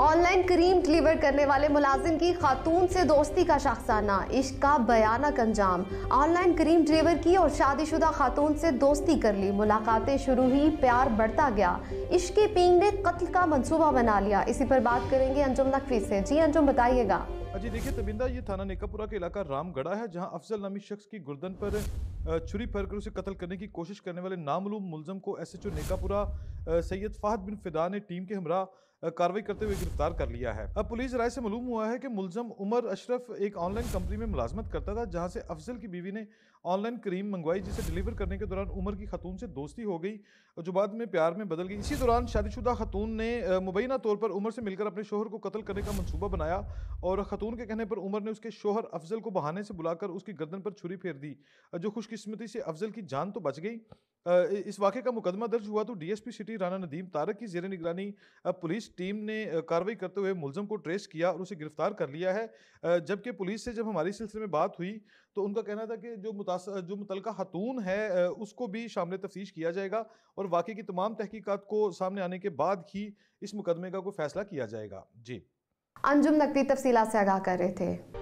online cream deliver करने वाले मुलाजिम की खातून से दोस्ती का शख्साना इश्क का बयानक अंजाम ऑनलाइन क्रीम डिलीवर की और शादीशुदा खातून से दोस्ती कर ली मुलाकातें शुरू ही प्यार बढ़ता गया इश्क के पिंग ने कत्ल का मंसूबा बना लिया इसी पर बात करेंगे अंजुम नकवी से जी अंजुम बताइएगा हाँ जी देखिए तबिंदा ये थाना नेकापुरा का इलाका रामगढ़ा है जहां अफजल नामी शख्स की गुर्दन पर छुरी फर कर उसे कत्ल करने की कोशिश करने वाले नामूम मुलजम को SHO H O Nekapura Syed Fahad bin Fida ने टीम के हमरा कार्रवाई करते हुए गिरफ्तार कर लिया है अब पुलिस राय से मालूम हुआ है कि मुलजम उमर अशरफ एक ऑनलाइन कंपनी में मुलाजमत करता था जहाँ से अफजल की बीवी ने ऑनलाइन क्रीम मंगवाई जिसे डिलीवर करने के दौरान उमर की खतून से दोस्ती हो गई जो बाद में प्यार में बदल गई इसी दौरान शादीशुदा खतून ने मुबैना तौर पर उमर से मिलकर अपने शोहर को कत्ल करने का मनसूबा बनाया और खतून के कहने पर उमर ने उसके शोहर अफजल को बहाने से बुलाकर उसकी गर्दन पर छुरी फेर दी जो खुशकिस्मती से अफजल की जान तो बच गई इस वाक़े का मुकदमा दर्ज हुआ तो डीएसपी सिटी राना नदीम तारक की जेर निगरानी पुलिस टीम ने कार्रवाई करते हुए मुलजम को ट्रेस किया और उसे गिरफ्तार कर लिया है जबकि पुलिस से जब हमारे सिलसिले में बात हुई तो उनका कहना था कि जो मुता जो मुतल खतून है उसको भी शामिल तफ्तीश किया जाएगा और वाक्य की तमाम तहकीकत को सामने आने के बाद ही इस मुकदमे का कोई फैसला किया जाएगा जी अंजुम नकदी तफसीला से आगाह कर रहे थे